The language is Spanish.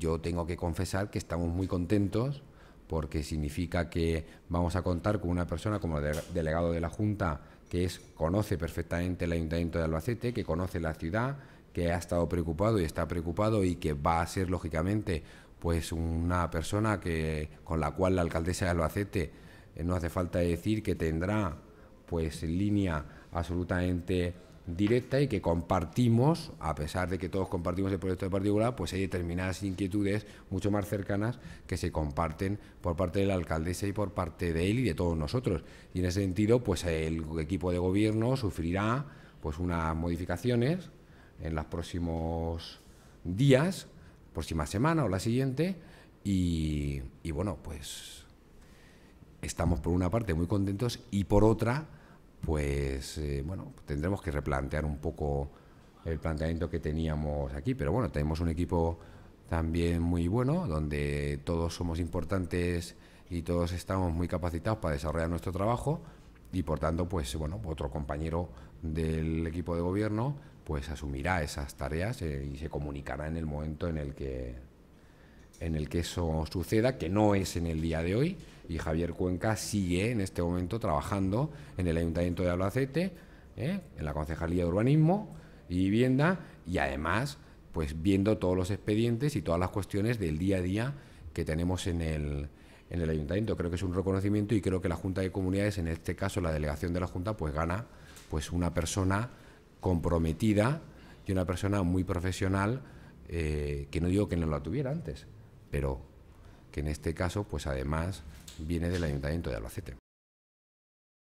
Yo tengo que confesar que estamos muy contentos porque significa que vamos a contar con una persona como delegado de la Junta que es, conoce perfectamente el Ayuntamiento de Albacete, que conoce la ciudad, que ha estado preocupado y está preocupado y que va a ser, lógicamente, pues una persona que, con la cual la alcaldesa de Albacete eh, no hace falta decir que tendrá pues línea absolutamente directa y que compartimos, a pesar de que todos compartimos el proyecto de particular, pues hay determinadas inquietudes mucho más cercanas que se comparten por parte de la alcaldesa y por parte de él y de todos nosotros. Y en ese sentido, pues el equipo de gobierno sufrirá pues unas modificaciones en los próximos días, próxima semana o la siguiente, y, y bueno, pues estamos por una parte muy contentos y por otra pues eh, bueno, tendremos que replantear un poco el planteamiento que teníamos aquí. Pero bueno, tenemos un equipo también muy bueno, donde todos somos importantes y todos estamos muy capacitados para desarrollar nuestro trabajo y por tanto, pues bueno, otro compañero del equipo de gobierno pues asumirá esas tareas eh, y se comunicará en el momento en el que en el que eso suceda, que no es en el día de hoy, y Javier Cuenca sigue en este momento trabajando en el Ayuntamiento de Albacete, ¿eh? en la Concejalía de Urbanismo y Vivienda, y además pues viendo todos los expedientes y todas las cuestiones del día a día que tenemos en el, Ayuntamiento. Creo que es un reconocimiento y creo que la Junta de Comunidades, en este caso la delegación de la Junta, pues gana pues una persona comprometida y una persona muy profesional, eh, que no digo que no la tuviera antes, pero que en este caso, pues además viene del Ayuntamiento de Albacete.